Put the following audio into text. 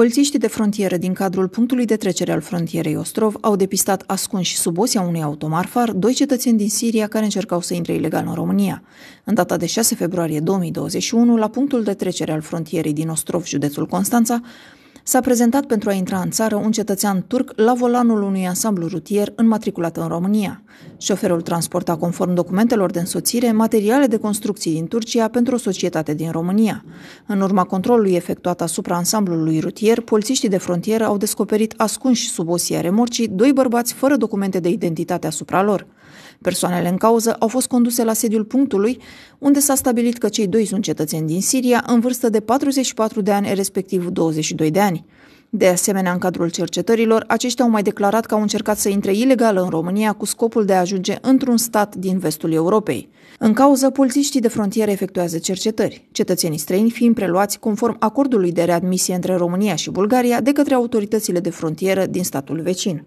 Polițiștii de frontieră din cadrul punctului de trecere al frontierei Ostrov au depistat ascunși sub osia unui automarfar doi cetățeni din Siria care încercau să intre ilegal în România. În data de 6 februarie 2021, la punctul de trecere al frontierei din Ostrov, județul Constanța, s-a prezentat pentru a intra în țară un cetățean turc la volanul unui ansamblu rutier înmatriculat în România. Șoferul transporta conform documentelor de însoțire materiale de construcții din Turcia pentru o societate din România. În urma controlului efectuat asupra ansamblului rutier, polițiștii de frontieră au descoperit ascunși sub osia remorcii doi bărbați fără documente de identitate asupra lor. Persoanele în cauză au fost conduse la sediul punctului, unde s-a stabilit că cei doi sunt cetățeni din Siria în vârstă de 44 de ani, respectiv 22 de ani. De asemenea, în cadrul cercetărilor, aceștia au mai declarat că au încercat să intre ilegal în România cu scopul de a ajunge într-un stat din vestul Europei. În cauză, polițiștii de frontieră efectuează cercetări, cetățenii străini fiind preluați conform acordului de readmisie între România și Bulgaria de către autoritățile de frontieră din statul vecin.